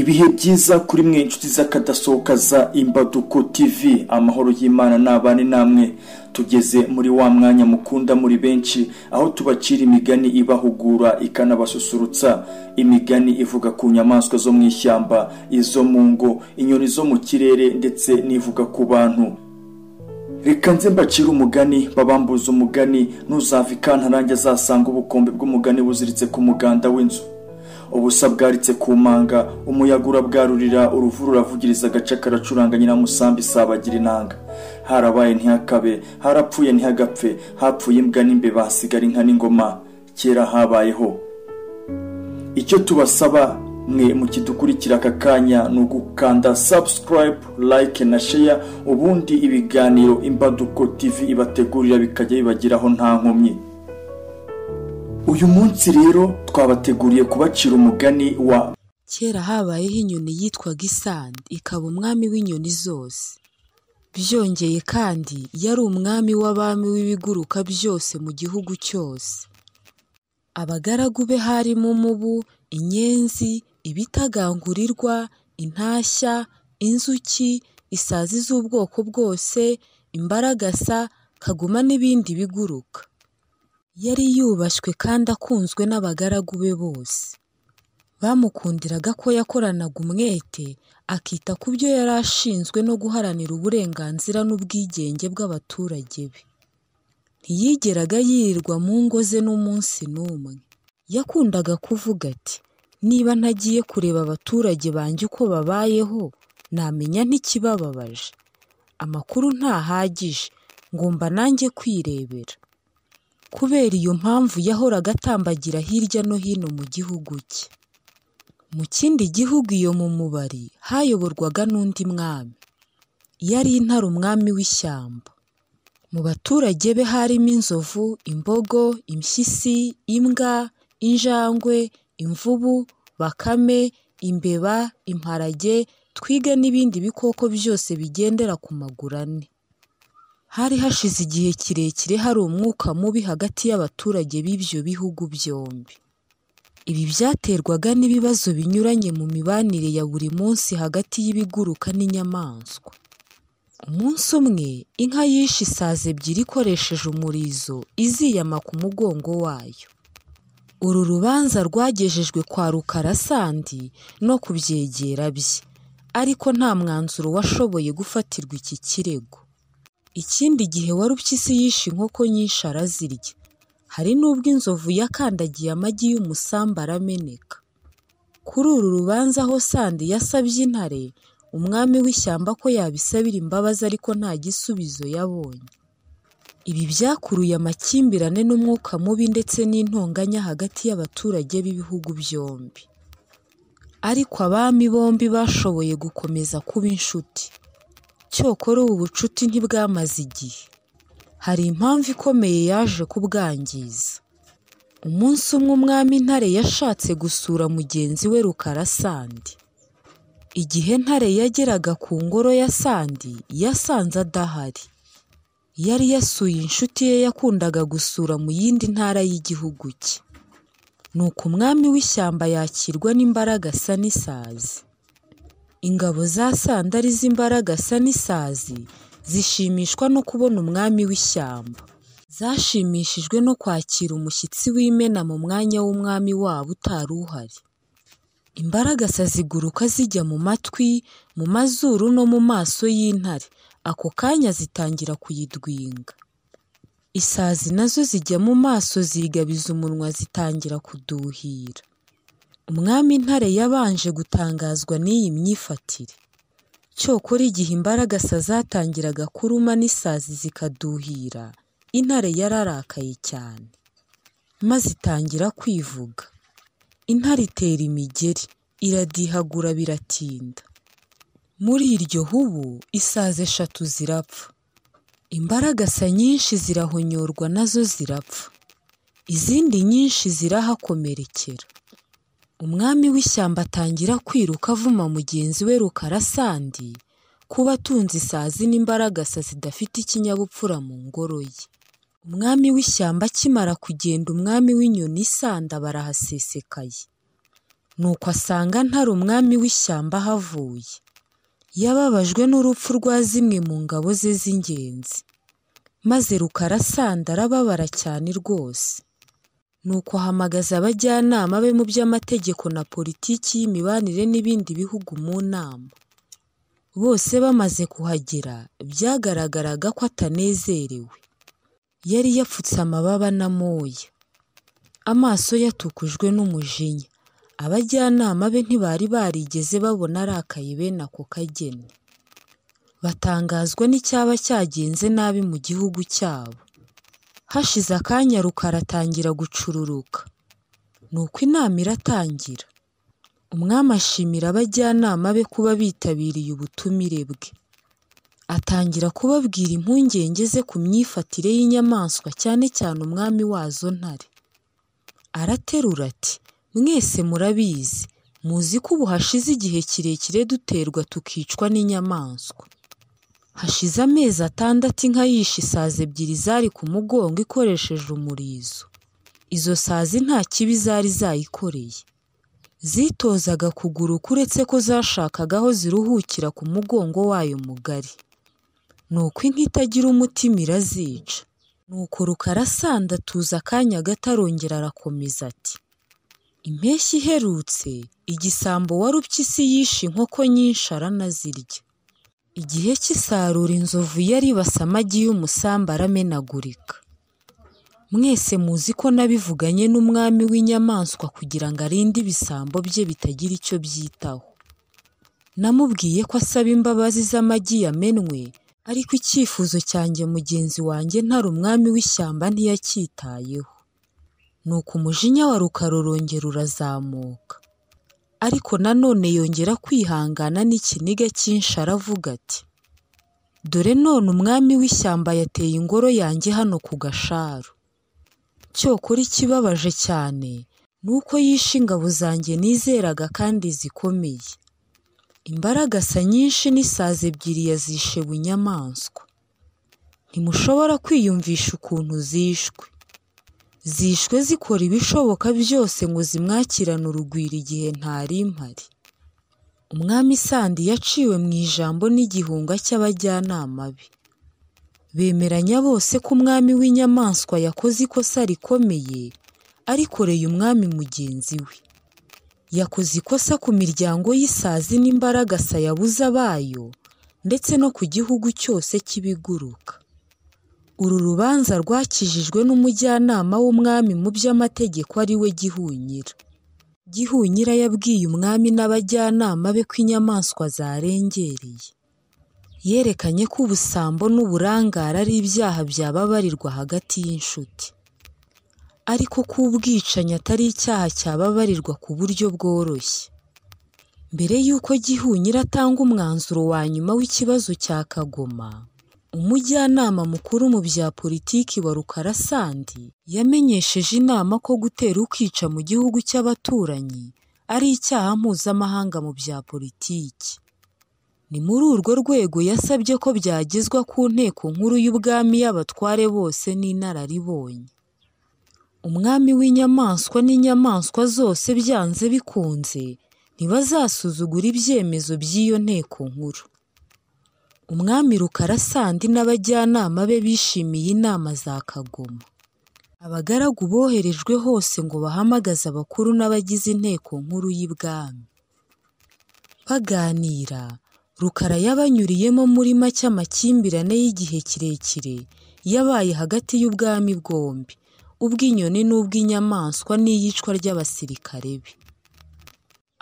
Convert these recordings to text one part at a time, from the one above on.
ibihe byiza kuri mwe inshuti z'akadasohoka za imbaduko tv amahoro y'imana n'abane namwe tugeze muri wa mwanya mukunda muri benshi aho tubacira imigani ibahugura ikanabasusurutsa imigani ivuga ku nyamaswa zo mu ishyamba izo mu ngo inyoni zo mu kirere ndetse n'ivuga ku bantu reka nze mbacire umugani babambuza umugani ntuzava ikantara azasanga ubukombe bw'umugani buziritse ku muganda w'inzu ubusa bwaritse ku manga umuyaga urabwarurira uruvu uravugiriza agace karacuranga nyiramusambi isabagira inanga harabaye ntihakabe harapfuye ntihagapfe hapfuye imbwa n'imbeba hasigara inka n'ingoma kera habayeho icyo tubasaba mwe mu kidukurikira aka kanya ni ugukanda subscribe like na sheya ubundi ibiganiro imbaduko tv ibategurira bikajya bibageraho nta nkomyi uyu munsi rero twabateguriye kubacira umugani wa kera habayeho inyoni yitwaga isandi ikaba umwami w'inyoni zose byongeye kandi yari umwami w'abami w'ibiguruka byose mu gihugu cyose abagaragu be harimo umubu inyenzi ibitagangurirwa intashya inzuki isazi z'ubwoko bwose imbaragasa kaguma n'ibindi biguruka Yari yubashywe kandi akunzwe n'abagaragu be bose. Bamukundiraga ko yakoranaga umwete, akita ku byo yari ashinzwe no guharanira uburenganzira n'ubwigenge bw'abaturage be. Ntiyigeraga yirirwa mu ngo ze n'umunsi n'umwe. Yakundaga kuvuga ati: "Niba ntagiye kureba abaturage banjye uko babayeho, namenya n'ikibababaje. Amakuru ntahagije, ngomba nanjye kwirebera Kubera iyo mpamvu yahoraga atambagira hirya no hino mu gihugu cye. Mu kindi gihugu iyo mu mubari hayoborwaga n'undi mwami. yari intara umwami w'ishyamba. Mu baturage be harimo inzovu, imbogo, impyisi, imbwa, injangwe, imvubu, bakame, imbeba, imparage, twige n'ibindi bikoko byose bigendera ku maguru ane. hari hashize igihe kirekire hari umwuka mubi hagati y'abaturage b'ibyo bihugu byombi. Ibi byaterwaga n'ibibazo binyuranye mu mibanire ya buri munsi hagati y'ibiguruka n'inyamaswa. Umunsi umwe, inka yishe isazi ebyiri ikoresheje umurizo, iziyama ku mugongo wayo. Uru rubanza rwagejejwe kwa rukara sandi no ku byegera bye, ariko nta mwanzuro washoboye gufatirwa iki kirego. Ikindi gihe warupyisi yishe inkoko nyinshi arazirya, hari n'ubwo inzovu yakandagiye amagi y'umusambi arameneka. Kuri uru rubanza ho Sandi yasabye intare umwami w'ishyamba ko yabisabira imbabazi ariko nta gisubizo yabonye. Ibi byakuruye amakimbirane n'umwuka mubi ndetse n'intonganya hagati y'abaturage b'ibihugu byombi. Ariko abami bombi bashoboye gukomeza kuba inshuti. cyokora ubu bucuti ntibwamaze igihe hari impamvu ikomeye yaje kubwangiza umunsi umwe umwami ntare yashatse gusura mugenzi we rukara sandi igihe ntare yageraga ku ngoro ya sandi yasanze adahari yari yasuye inshuti ye yakundaga gusura mu yindi ntara y'igihugu cye nuko umwami w'ishyamba yakirwa n'imbaraga asa n'isazi Ingabo za Sandari z'imbaragasa n'isazi zishimishwa no kubona umwami w'ishyamba. Zashimishijwe no kwakira umushyitsi w'imena mu mwanya w'umwami wabo utari uhari. Imbaragasa ziguruka zijya mu matwi, mu mazuru no mu maso y'intare, ako kanya zitangira kuyidwinga. Isazi na zo zijya mu maso zigabiza umunwa zitangira kuduhira. Umwami intare yabanje gutangazwa n'iyi myifatire. Cyokora igihe imbaragasa zatangiraga kuruma n'isazi zikaduhira, intare yararakaye cyane, maze itangira kwivuga. Intare itera imigeri, iradihagura biratinda. Muri iryo hubu isazi eshatu zirapfa, imbaragasa nyinshi zirahonyorwa nazo zirapfa, izindi nyinshi zirahakomerekera. umwami w'ishyamba atangira kwiruka avuma mugenzi we rukarasandi kuba atunze isazi n'imbaragasa zidafite ikinyabupfura mu ngoro ye umwami w'ishyamba akimara kugenda umwami w'inyoni isanda barahasesekaye nuko asanga ntari umwami w'ishyamba ahavuye yababajwe n'urupfu rwa zimwe mu ngabo ze z'ingenzi maze rukarasanda arababara cyane rwose ni ukuhamagaza abajyanama be mu by'amategeko na politiki y'imibanire n'ibindi bihugu mu nama. Bose bamaze kuhagera, byagaragaraga ko atanezerewe. Yari yapfutse amababa na moya amaso yatukujwe n'umujinya. Abajyanama be ntibari barigeze babona arakaye bene ako kageni. Batangazwa n'icyaba cyagenze nabi mu gihugu cyabo. hashize akanya rukara atangira gucururuka nuko inama iratangira umwami ashimira abajyanama be kuba bitabiriye ubutumire bwe atangira kubabwira impungenge ze ku myifatire y'inyamaswa cyane cyane umwami wazo ntare araterura ati mwese murabizi muzi ko ubu hashize igihe kirekire duterwa tukicwa n'inyamaswa Hashize amezi atandatu inka yishe isazi ebyiri zari ku mugongo ikoresheje umurizo. Izo sazi nta kibi zari zayikoreye. Zitozaga kuguru uretse ko zashakaga aho ziruhukira ku mugongo wayo mugari. Nuko inka itagira umutima irazica. Nuko Rukara asanda atuza akanya gato arongera arakomeza ati: "Impeshyi iherutse, igisambo warupyisi yishe inkoko nyinshi aranazirya." Igihe cy'isarura inzovu yari basa amagi y'umusambi aramenagurika. Mwese muzi ko nabivuganye n'umwami w'inyamaswa kugira ngo arinde ibisambo bye bitagira icyo byitaho. Namubwiye ko asaba imbabazi z'amagi yamenwe, ariko icyifuzo cyanjye mugenzi wanjye ntari umwami w'ishyamba ntiyacyitayeho. Nuko umujinya wa rukara urongera urazamuka. Ariko na none yongera kwihangana n'ikiniga cyinshi aravuga ati Dore none umwami w'ishyamba yateye ingoro yanjye hano ku Gasharu. Cyokora ikibabaje cyane ni uko yishe ingabo zanjye nizeraga kandi zikomeye. Imbaragasa nyinshi n'isazi ebyiri yazishe buri Ntimushobora kwiyumvisha ukuntu zishwe. zishwe zikora ibishoboka byose ngo zimwakirane urugwiro igihe ntari mpari. Umwami Sandi yaciwe mu ijambo n'igihunga cy'abajyanama be. Bemeranya bose ko umwami w'inyamaswa yakoze ikosa rikomeye arikoreye umwami mugenzi we. Yakoze ikosa ku miryango y'isazi n'imbaragasa yabuze abayo ndetse no ku gihugu cyose cy'ibiguruka. Uru rubanza rwakijijwe n'umujyanama w'umwami mu by'amategeko ari we Gihunyira. Gihunyira yabwiye umwami n'abajyanama be ko inyamaswa zarengereye. Yerekanye ko ubusambo n'uburangare ari ibyaha byababarirwa hagati y'inshuti, ariko ko ubwicanyi atari icyaha cyababarirwa ku buryo bworoshye. Mbere y'uko Gihunyira atanga umwanzuro wa nyuma w'ikibazo cya Kagoma, Umujyanama mukuru mu bya politiki wa Rukara Sandi yamenyesheje inama ko gutera ukica mu gihugu cy'abaturanyi ari icyaha mpuzamahanga mu bya politiki. Ni muri urwo rwego yasabye ko byagezwa ku Nteko Nkuru y'Ubwami y'abatware bose n'inararibonye. Umwami w'inyamaswa n'inyamaswa zose byanze bikunze ntibazasuzugura ibyemezo by'iyo Nteko Nkuru. Umwami Rukarasandi n'abajyanama be bishimiye inama za Kagoma. Abagaragu boherejwe hose ngo bahamagaze abakuru n'abagize inteko nkuru y'ibwami. Baganira, Rukara yabanyuriyemo muri make amakimbirane y'igihe kirekire yabaye hagati y'ubwami bwombi, ubw'inyoni n'ubw'inyamaswa n'iyicwa ry'abasirikare be.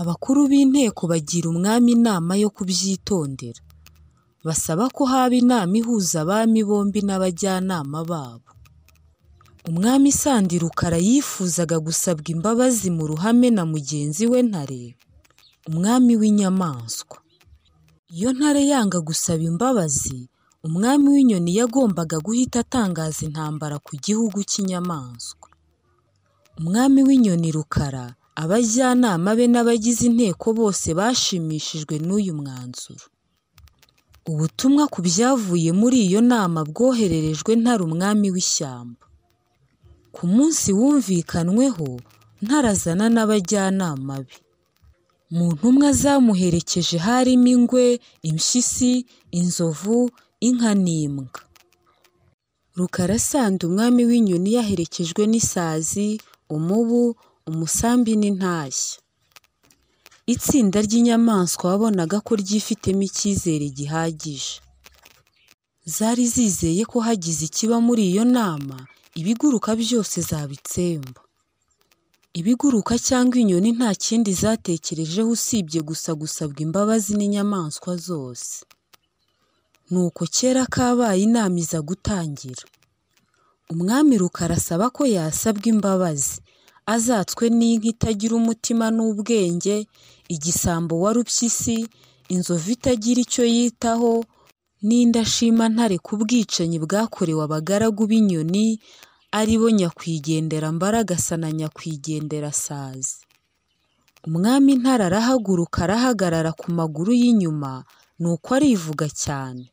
Abakuru b'inteko bagira umwami inama yo kubyitondera basaba ko haba inama ihuza abami bombi n'abajyanama babo. Umwami Sandi Rukara yifuzaga gusabwa imbabazi mu ruhame na mugenzi we Ntare, umwami w'inyamaswa. Iyo Ntare yanga gusaba imbabazi, umwami w'inyoni yagombaga guhita atangaza intambara ku gihugu cy'inyamaswa. Umwami w'inyoni Rukara, abajyanama be n'abagize inteko bose bashimishijwe n'uyu mwanzuro. Ubutumwa ku byavuye muri iyo nama bwohererejwe Ntare umwami w'ishyamba. Ku munsi wumvikanweho, ntarazana n'abajyanama be. Mu ntumwa zamuherekeje harimo ingwe, impyisi, inzovu, inka n'imbwa. Rukara umwami w'inyoni yaherekejwe n'isazi, umubu, umusambi n'intashya. Itsinda ry'inyamaswa wabonaga ko ryifitemo icyizere gihagije. Zari zizeye ko hagize ikiba muri iyo nama, ibiguruka byose zabitsemba. Ibiguruka cyangwa inyoni nta kindi zatekerejeho usibye gusa gusabwa imbabazi n'inyamaswa zose. Nuko kera kabaye inama iza gutangira. Umwami rukarasaba ko yasabwa imbabazi. azatswe n'inka itagira umutima n'ubwenge, igisambo wa rupyisi, inzovu itagira icyo yitaho, n'indashima ntare ku bwicanyi bwakorewe abagaragu b'inyoni, ari bo nyakwigenderambaragasasa na nyakwigendera sazi. Umwami Ntare arahaguruka arahagarara ku maguru y'inyuma, uko arivuga cyane.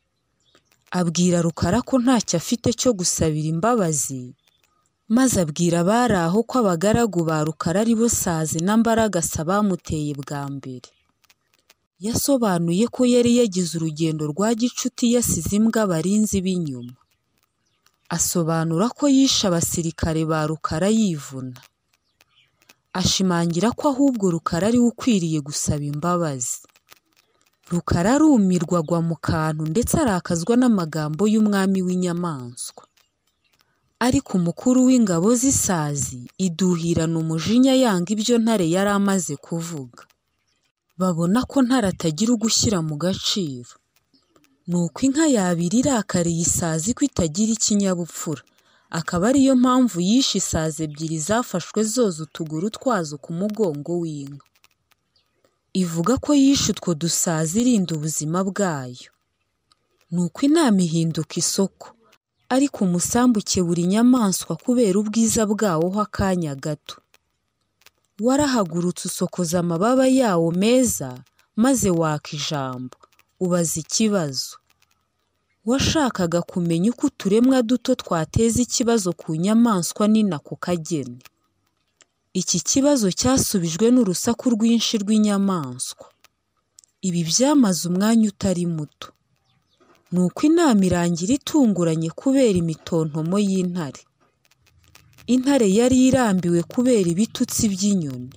Abwira Rukara ko ntacyo afite cyo gusabira imbabazi, maze abwira abari aho ko abagaragu ba Rukara ari bo Sazi na Mbaragasa bamuteye bwa mbere. Yasobanuye ko yari yagize urugendo rwa gicuti yasize imbwa barinzi b'inyuma. Asobanura ko yishe abasirikare ba Rukara yivuna. Ashimangira ko ahubwo Rukara ari we ukwiriye gusaba imbabazi. Rukara arumirwa agwa mu kantu ndetse arakazwa n'amagambo y'umwami w'inyamaswa. ariko umukuru w'ingabo z'isazi iduhirana umujinya yanga ibyo Ntare yari amaze kuvuga babona ko Ntare atagira ugushyira mu gaciro nuko inka yabiri irakariye isazi ko itagira ikinyabupfura akaba ariyo mpamvu yishe isazi ebyiri zafashwe zoza utuguru twazo ku mugongo w'inka ivuga ko yishe utwo dusazi irinda ubuzima bwayo nuko inama ihinduka isoko ariko umusambuke buri nyamaswa kubera ubwiza bwawo ho akanya gato. Warahagurutse usokoza amababa yawo meza maze waka ijambo, ubaza ikibazo. Washakaga kumenya uko uturemwa duto twateza ikibazo ku nyamaswa n'inako kageni. Iki kibazo cyasubijwe n'urusaku rwinshi rw'inyamaswa. Ibi byamaze umwanya utari muto. ni uko inama irangira itunguranye kubera imitontomo y'intare. Intare yari irambiwe kubera ibitutsi by'inyoni.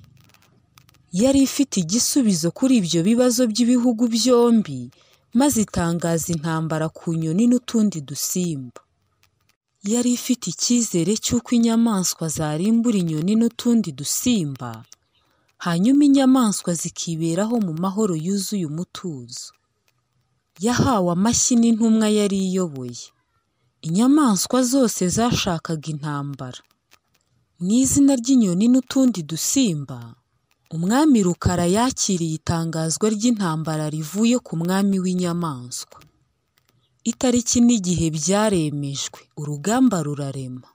Yari ifite igisubizo kuri ibyo bibazo by'ibihugu byombi maze itangaza intambara ku nyoni n'utundi dusimba. Yari ifite icyizere cy'uko inyamaswa zarimbura inyoni n'utundi dusimba, hanyuma inyamaswa zikiberaho mu mahoro yuzuye umutuzo. yahawe amashyi n'intumwa yari iyoboye inyamaswa zose zashakaga intambara mu izina ry'inyoni n'utundi dusimba umwami rukara yakiriye itangazwa ry'intambara rivuye ku mwami w'inyamaswa itariki n'igihe byaremejwe urugamba rurarema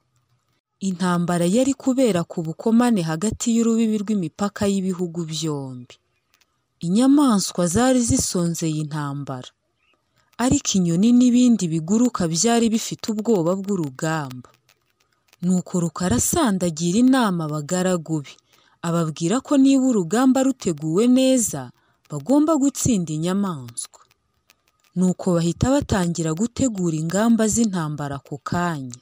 intambara yari kubera ku bukomane hagati y'urubibi rw'imipaka y'ibihugu byombi inyamaswa zari zisonzeye intambara ariko inyoni n'ibindi biguruka byari bifite ubwoba bw'urugamba. Nuko Rukara Sandi inama abagaragu be, ababwira ko niba urugamba ruteguwe neza, bagomba gutsinda inyamaswa. Nuko bahita batangira gutegura ingamba z'intambara ku kanya.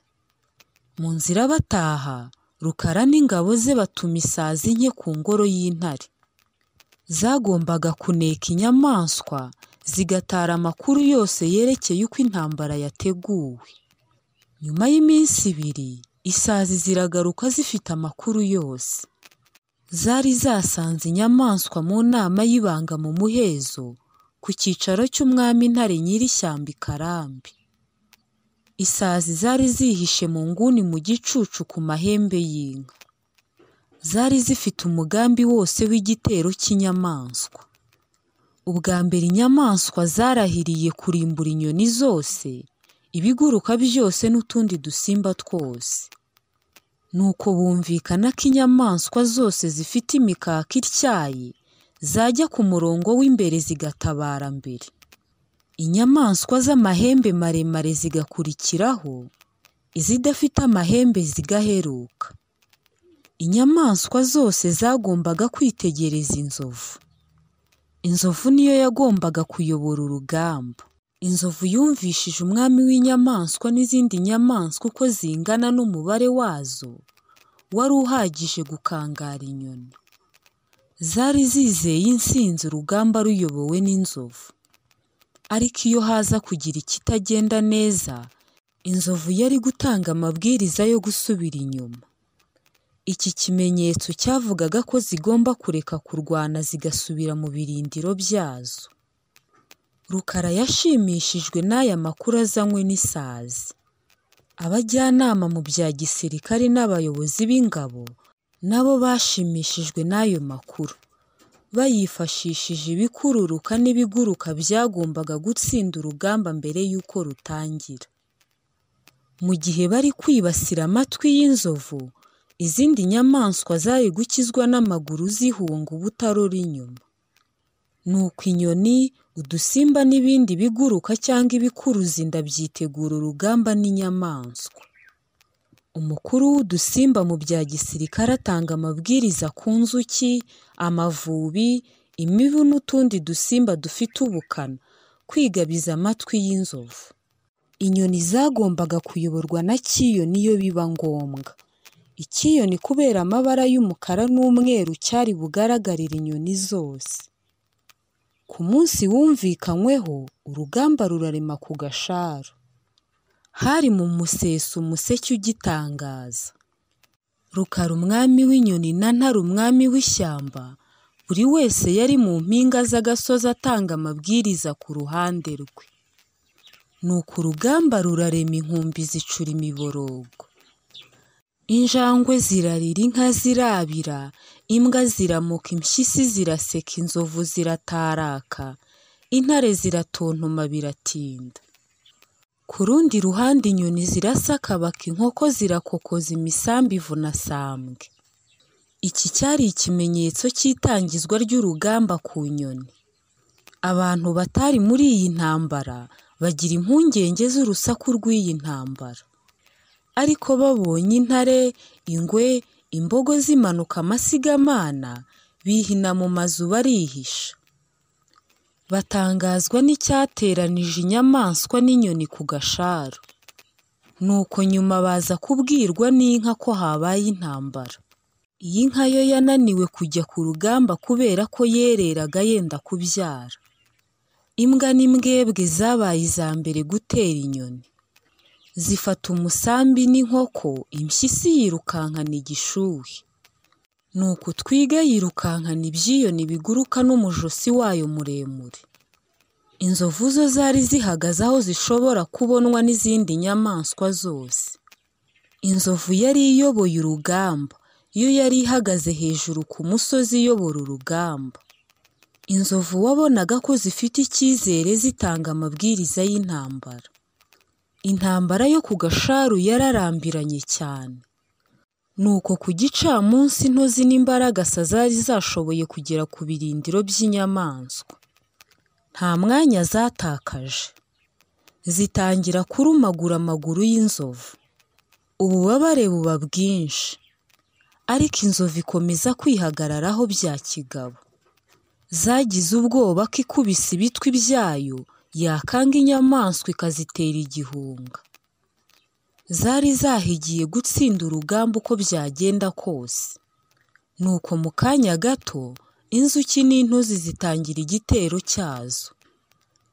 Mu nzira bataha, Rukara n'ingabo ze batuma isazi nke ku ngoro y'intare. Zagombaga kuneka inyamaswa zigatara amakuru yose yerekeye uko intambara yateguwe nyuma y'iminsi ibiri isazi ziragaruka zifite amakuru yose zari zasanze inyamaswa mu nama y'ibanga mu muhezo ku cyicaro cy'umwami intare nyir'ishyamba i karambi isazi zari zihishe mu nguni mu gicucu ku mahembe y'inka zari zifite umugambi wose w'igitero cy'inyamaswa ubwa mbere inyamaswa zarahiriye kurimbura inyoni zose ibiguruka byose n'utundi dusimba twose nuko bumvikana ko inyamaswa zose zifite imikaka ityaye zajya ku murongo w'imbere zigatabara mbere inyamaswa z'amahembe maremare zigakurikiraho izidafite amahembe zigaheruka inyamaswa zose zagombaga kwitegereza inzovu Inzovu niyo yagombaga kuyobora urugamba. Inzovu yumvishije umwami w'inyamaswa n'izindi nyamaswa uko zingana n'umubare wazo, wari uhagije gukangara inyoni. Zari zizeye insinzi urugamba ruyobowe n'inzovu. Ariko iyo haza kugira ikitagenda neza, inzovu yari gutanga amabwiriza yo gusubira inyuma. Iki kimenyetso cyavugaga ko zigomba kureka kurwana zigasubira mu birindiro byazo. Rukara yashimishijwe n'aya makuru azanywe n'isazi. Abajyanama mu bya gisirikare n'abayobozi b'ingabo n’abo bashimishijwe n'ayo makuru. Bayifashishije ibikururuka n'ibiguruka byagombaga gutsinda urugamba mbere y'uko rutangira. Mu gihe bari kwibasira amatwi y'inzovu, Izindi nyamaswa zari gukizwa n'amaguru zihunga ubutarora inyuma. Nuko inyoni, udusimba n'ibindi biguruka cyangwa ibikuruza inda byitegura urugamba n'inyamaswa. Umukuru w'udusimba mu bya gisirikare atanga amabwiriza ku nzuki, amavubi, imibu n'utundi dusimba dufite ubukana, kwigabiza amatwi y'inzovu. Inyoni zagombaga kuyoborwa na kiyo niyo biba ngombwa. Icyiyoni kubera amabara y'umukara n'umweru cyari bugaragarira inyoni zose. Ku munsi wumvikanyweho, urugamba rurarema ku Gasharu. Hari mu museso umuseke ugitangaza. Rukara umwami w'inyoni na Ntare umwami w'ishyamba, buri wese yari mu mpinga z'agasozi atanga amabwiriza ku ruhande rwe. Nuko rugamba rurarema inkumbi zicura imiborogo. injangwe zirarira inka zirabira imbwa ziramuka impyisi ziraseka inzovu zirataraka intare ziratontoma biratinda ku rundi ruhande inyoni zirasakabaka inkoko zirakokoza imisambi ivuna sambwe iki cyari ikimenyetso cy'itangizwa ry'urugamba ku nyoni abantu batari muri iyi ntambara bagira impungenge z'urusaku rw'iyi ntambara ariko babonye intare, ingwe, imbogo zimanuka amasigamana, bihina mu mazu barihisha. Batangazwa n'icyateranije inyamaswa n'inyoni ku Gasharu. Nuko nyuma baza kubwirwa n'inka ko habaye intambara. Iyi nka yo yananiwe kujya ku rugamba kubera ko yereraga yenda kubyara. Imbwa n'imbwebwe zabaye iza mbere gutera inyoni. zifata umusambi n'inkoko, impyisi yirukankana igishuhe. Nuko twige yirukankana ibyiyoni biguruka n'umujosi wayo muremure. Inzovu zo zari zihagaze aho zishobora kubonwa n'izindi nyamaswa zose. Inzovu yari iyoboye urugamba, iyo yari ihagaze hejuru ku musozi iyobora urugamba. Inzovu wabonaga ko zifite icyizere zitanga amabwiriza y'intambara. Intambara yo ku Gasharu yararambiranye cyane nuko ku gicamunsi ntozi n'imbaragasa zari zashoboye kugera ku birindiro by'inyamaswa nta mwanya zatakaje zitangira kurumagura amaguru y'inzovu ububabare buba bwinshi ariko inzovu ikomeza kwihagararaho bya kigabo zagize ubwoba ko ikubise ibitwi byayo yakanga inyamaswa ikazitera igihunga. Zari zahigiye gutsinda urugamba uko byagenda kose. Nuko mu kanya gato, inzuki n'intozi zitangira igitero cyazo.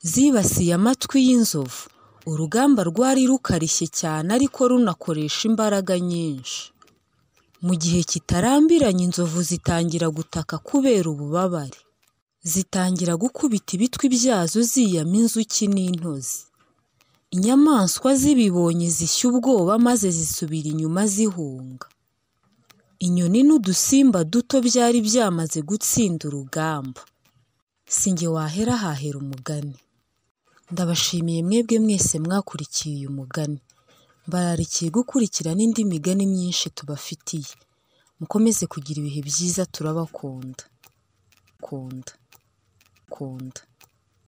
Zibasiye amatwi y'inzovu, urugamba rwari rukarishye cyane ariko runakoresha imbaraga nyinshi. Mu gihe kitarambiranye inzovu zitangira gutaka kubera ububabare. zitangira gukubita ibitwi byazo ziyama inzuki n'intozi. Inyamaswa zibibonye zishya ubwoba maze zisubira inyuma zihunga. Inyoni n'udusimba duto byari byamaze gutsinda urugamba. Si jye wahera hahera umugani. Ndabashimiye mwebwe mwese mwakurikiye uyu mugani. Mbararikiye gukurikira n'indi migani myinshi tubafitiye. Mukomeze kugira ibihe byiza turabakunda. Kunda. kugukunda.